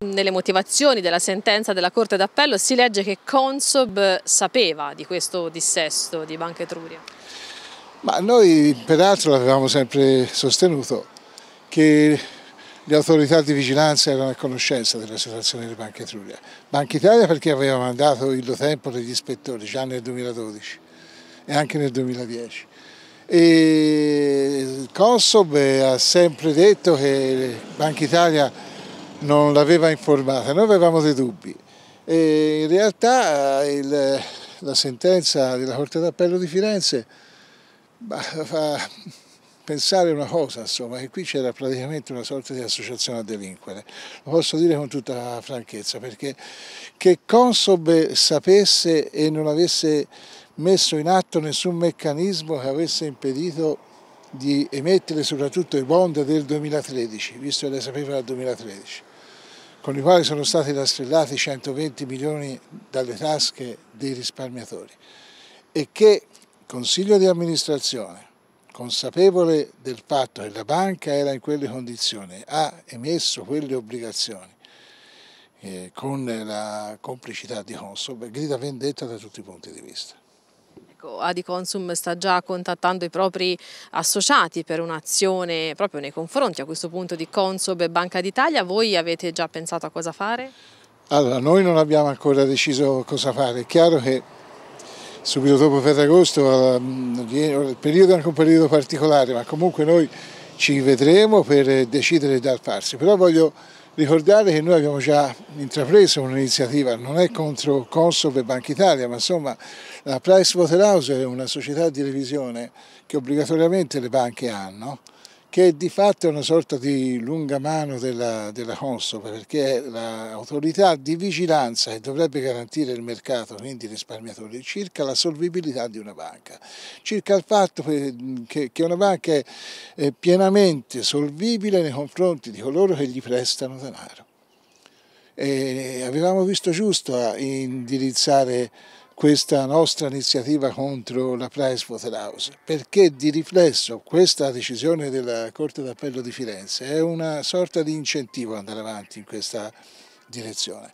Nelle motivazioni della sentenza della Corte d'Appello si legge che Consob sapeva di questo dissesto di Banca Etruria. Ma noi peraltro l'avevamo sempre sostenuto che le autorità di vigilanza erano a conoscenza della situazione di Banca Etruria. Banca Italia perché aveva mandato il tempo degli ispettori già nel 2012 e anche nel 2010. E Consob ha sempre detto che Banca Italia non l'aveva informata, noi avevamo dei dubbi. E in realtà eh, il, la sentenza della Corte d'Appello di Firenze fa pensare una cosa, insomma, che qui c'era praticamente una sorta di associazione a delinquere. Lo posso dire con tutta franchezza, perché che Consob sapesse e non avesse messo in atto nessun meccanismo che avesse impedito di emettere soprattutto i bond del 2013, visto che le sapeva dal 2013 con i quali sono stati rastrellati 120 milioni dalle tasche dei risparmiatori e che il Consiglio di amministrazione, consapevole del fatto che la banca era in quelle condizioni, ha emesso quelle obbligazioni eh, con la complicità di Consob, grida vendetta da tutti i punti di vista. Ecco, Adiconsum sta già contattando i propri associati per un'azione proprio nei confronti a questo punto di Consob e Banca d'Italia. Voi avete già pensato a cosa fare? Allora, noi non abbiamo ancora deciso cosa fare. È chiaro che subito dopo Ferragosto eh, il periodo è anche un periodo particolare, ma comunque noi ci vedremo per decidere dal farsi. Però voglio ricordare che noi abbiamo già intrapreso un'iniziativa, non è contro Consob e Banca Italia, ma insomma la Price Waterhouse è una società di revisione che obbligatoriamente le banche hanno che di fatto è una sorta di lungamano della, della Consob, perché è l'autorità di vigilanza che dovrebbe garantire il mercato, quindi i risparmiatori, circa la solvibilità di una banca, circa il fatto che, che una banca è pienamente solvibile nei confronti di coloro che gli prestano denaro. E avevamo visto giusto a indirizzare questa nostra iniziativa contro la Pricewaterhouse, perché di riflesso questa decisione della Corte d'Appello di Firenze è una sorta di incentivo ad andare avanti in questa direzione,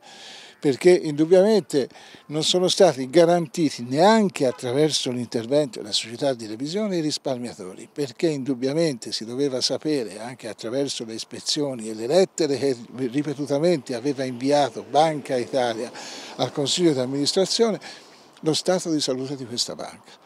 perché indubbiamente non sono stati garantiti neanche attraverso l'intervento della società di revisione i risparmiatori, perché indubbiamente si doveva sapere anche attraverso le ispezioni e le lettere che ripetutamente aveva inviato Banca Italia al Consiglio di amministrazione lo stato di salute di questa banca.